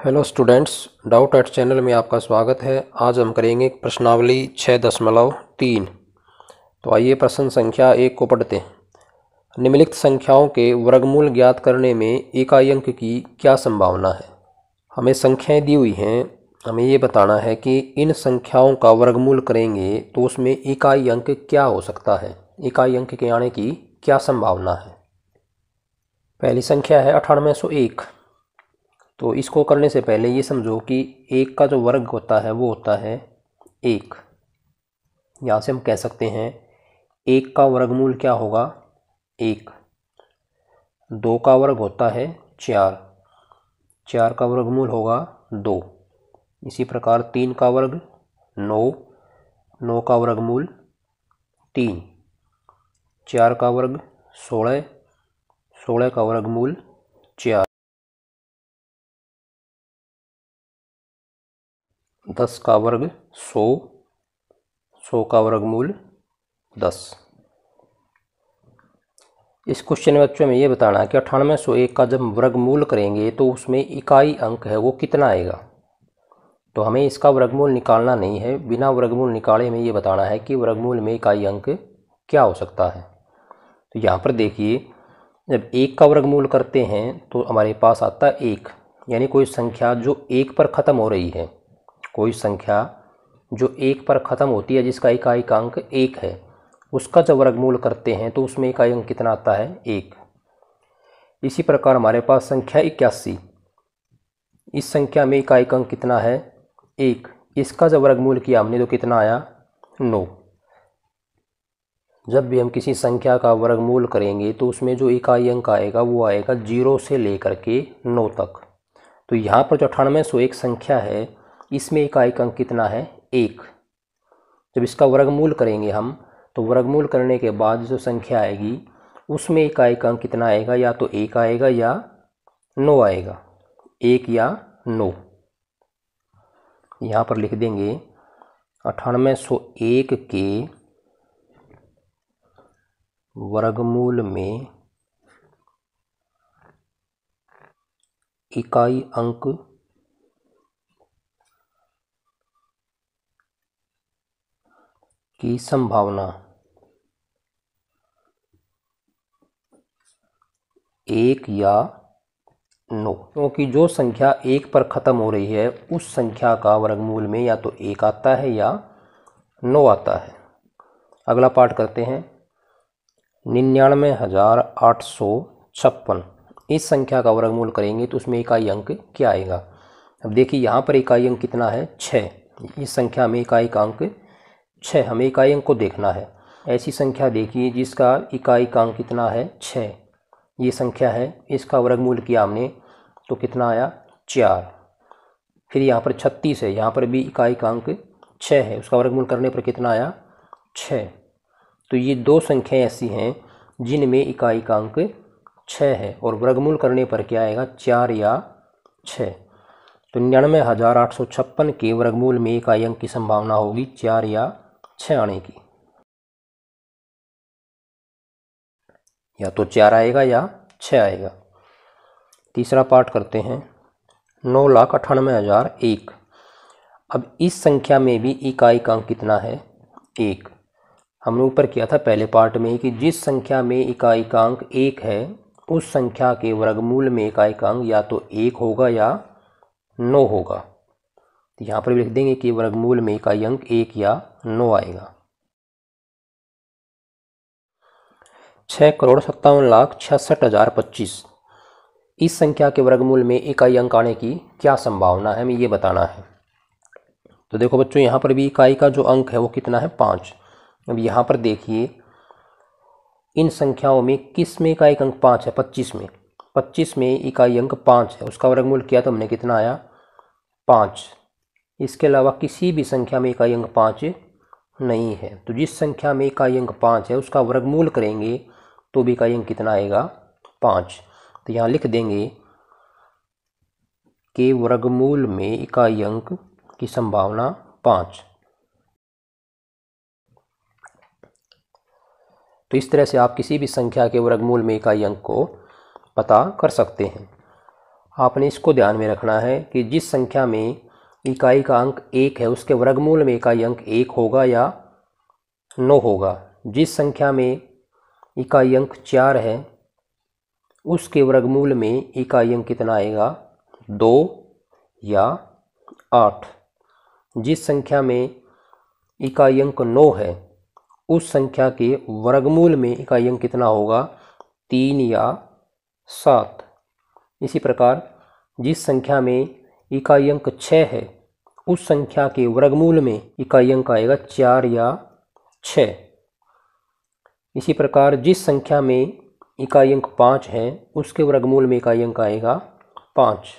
hello students doubt at channel में आपका स्वागत है आज हम करेंगे प्रश्नावली छः दशमलव तीन तो आइए प्रश्न संख्या एक को पढ़ते हैं निम्नलिखित संख्याओं के वर्गमूल ज्ञात करने में इकाई अंक की क्या संभावना है हमें संख्याएं दी हुई हैं हमें ये बताना है कि इन संख्याओं का वर्गमूल करेंगे तो उसमें इकाई अंक क्या हो सकता है इकाई अंक के आने की क्या संभावना है पहली संख्या है अठानवे सौ एक तो इसको करने से पहले ये समझो कि एक का जो वर्ग होता है वो होता है एक यहाँ से हम कह सकते हैं एक का वर्गमूल क्या होगा एक दो का वर्ग होता है चार चार का वर्गमूल होगा दो इसी प्रकार तीन का वर्ग नौ नौ का वर्गमूल तीन चार का वर्ग सोलह सोलह का वर्गमूल चार दस का वर्ग सौ सौ का वर्गमूल दस इस क्वेश्चन में बच्चों में ये बताना है कि अठानवे सौ एक का जब वर्गमूल करेंगे तो उसमें इकाई अंक है वो कितना आएगा तो हमें इसका वर्गमूल निकालना नहीं है बिना वर्गमूल निकाले में ये बताना है कि वर्गमूल में इकाई अंक क्या हो सकता है तो यहाँ पर देखिए जब एक का वर्गमूल करते हैं तो हमारे पास आता है एक यानी कोई संख्या जो एक पर ख़त्म हो रही है कोई संख्या जो एक पर ख़त्म होती है जिसका का अंक एक है उसका जब वर्गमूल करते हैं तो उसमें इकाई अंक कितना आता है एक इसी प्रकार हमारे पास संख्या इक्यासी इस संख्या में इकाई अंक कितना है एक इसका जब वर्गमूल किया हमने तो कितना आया नौ जब भी हम किसी संख्या का वर्गमूल करेंगे तो उसमें जो इकाई अंक आएगा वो आएगा जीरो से लेकर के नौ तक तो यहाँ पर जो अठानवे सौ एक संख्या है इसमें इकाई अंक कितना है एक जब इसका वर्गमूल करेंगे हम तो वर्गमूल करने के बाद जो संख्या आएगी उसमें इकाई अंक कितना आएगा या तो एक आएगा या नौ आएगा एक या नौ यहाँ पर लिख देंगे अठानवे सौ एक के वर्गमूल में इकाई अंक की संभावना एक या नौ क्योंकि जो संख्या एक पर ख़त्म हो रही है उस संख्या का वर्गमूल में या तो एक आता है या नौ आता है अगला पाठ करते हैं निन्यानवे हज़ार आठ सौ छप्पन इस संख्या का वर्गमूल करेंगे तो उसमें इकाई अंक क्या आएगा अब देखिए यहाँ पर इकाई अंक कितना है छः इस संख्या में इकाई का अंक छः हमें इकाई अंक को देखना है ऐसी संख्या देखिए जिसका इकाई का अंक कितना है छः ये संख्या है इसका वर्गमूल किया हमने तो कितना आया चार फिर यहाँ पर छत्तीस है यहाँ पर भी इकाई का अंक छः है उसका वर्गमूल करने पर कितना आया छः तो ये दो संख्याएं ऐसी हैं जिनमें इकाई का अंक छः है और वर्गमूल करने पर क्या आएगा चार या छः तो निन्यानवे हज़ार आठ सौ छप्पन के वर्गमूल में इकाई अंक की संभावना होगी चार या छः आने की या तो चार आएगा या छ आएगा तीसरा पार्ट करते हैं नौ लाख अठानवे हज़ार एक अब इस संख्या में भी इकाई का अंक कितना है एक हमने ऊपर किया था पहले पार्ट में कि जिस संख्या में इकाई का अंक एक है उस संख्या के वर्गमूल में इकाई का अंक या तो एक होगा या नौ होगा यहाँ पर भी लिख देंगे कि वर्गमूल में का अंक एक या नौ आएगा छः करोड़ सत्तावन लाख छियासठ हज़ार पच्चीस इस संख्या के वर्गमूल में इकाई अंक आने की क्या संभावना है हमें ये बताना है तो देखो बच्चों यहाँ पर भी इकाई का जो अंक है वो कितना है पाँच अब यहाँ पर देखिए इन संख्याओं में किस में इकाई अंक पाँच है पच्चीस में पच्चीस में इकाई अंक पाँच है उसका वर्गमूल किया तो हमने कितना आया पाँच इसके अलावा किसी भी संख्या में इकाई अंक पाँच नहीं है तो जिस संख्या में इकाई अंक पाँच है उसका वर्गमूल करेंगे तो भी इकाई अंक कितना आएगा पाँच तो यहाँ लिख देंगे के वर्गमूल में इकाई अंक की संभावना पाँच तो इस तरह से आप किसी भी संख्या के वर्गमूल में इकाई अंक को पता कर सकते हैं आपने इसको ध्यान में रखना है कि जिस संख्या में इकाई का अंक एक है उसके वर्गमूल में इकाई अंक एक होगा या नौ होगा जिस संख्या में इकाई अंक चार है उसके वर्गमूल में इकाई अंक कितना आएगा दो या आठ जिस संख्या में इकाई अंक नौ है उस संख्या के वर्गमूल में इकाई अंक कितना होगा तीन या सात इसी प्रकार जिस संख्या में इकाई अंक छः है उस संख्या के वर्गमूल में इकाई अंक आएगा चार या छः इसी प्रकार जिस संख्या में इकाई अंक पाँच है उसके वर्गमूल में इकाई अंक आएगा पाँच